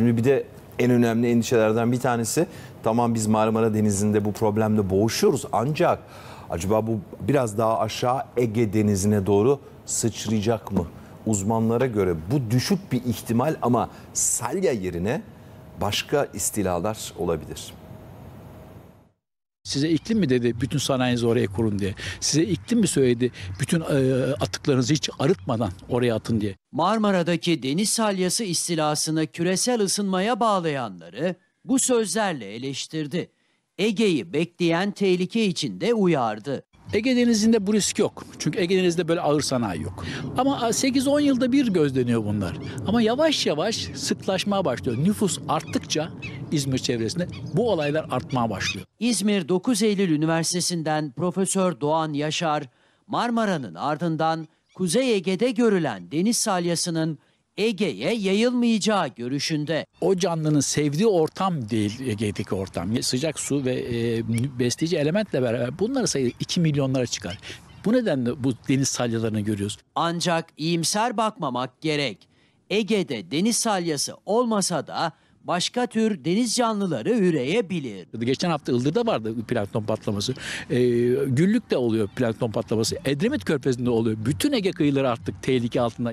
Şimdi bir de en önemli endişelerden bir tanesi tamam biz Marmara Denizi'nde bu problemle boğuşuyoruz ancak acaba bu biraz daha aşağı Ege Denizi'ne doğru sıçrayacak mı? Uzmanlara göre bu düşük bir ihtimal ama salya yerine başka istilalar olabilir. Size iklim mi dedi bütün sanayinizi oraya kurun diye. Size iklim mi söyledi bütün e, atıklarınızı hiç arıtmadan oraya atın diye. Marmara'daki deniz salyası istilasını küresel ısınmaya bağlayanları bu sözlerle eleştirdi. Ege'yi bekleyen tehlike için de uyardı. Ege Denizi'nde bu risk yok. Çünkü Ege Denizi'nde böyle ağır sanayi yok. Ama 8-10 yılda bir gözleniyor bunlar. Ama yavaş yavaş sıklaşmaya başlıyor. Nüfus arttıkça İzmir çevresinde bu olaylar artmaya başlıyor. İzmir 9 Eylül Üniversitesi'nden Profesör Doğan Yaşar, Marmara'nın ardından Kuzey Ege'de görülen deniz salyasının Ege'ye yayılmayacağı görüşünde. O canlının sevdiği ortam değil Ege'deki ortam. Sıcak su ve e, besleyici elementle beraber bunları sayı 2 milyonlara çıkar. Bu nedenle bu deniz salyalarını görüyoruz. Ancak iyimser bakmamak gerek. Ege'de deniz salyası olmasa da başka tür deniz canlıları üreyebilir. Geçen hafta Ildır'da vardı plankton patlaması. Ee, güllük de oluyor plankton patlaması. Edremit Körfezi'nde oluyor. Bütün Ege kıyıları artık tehlike altında.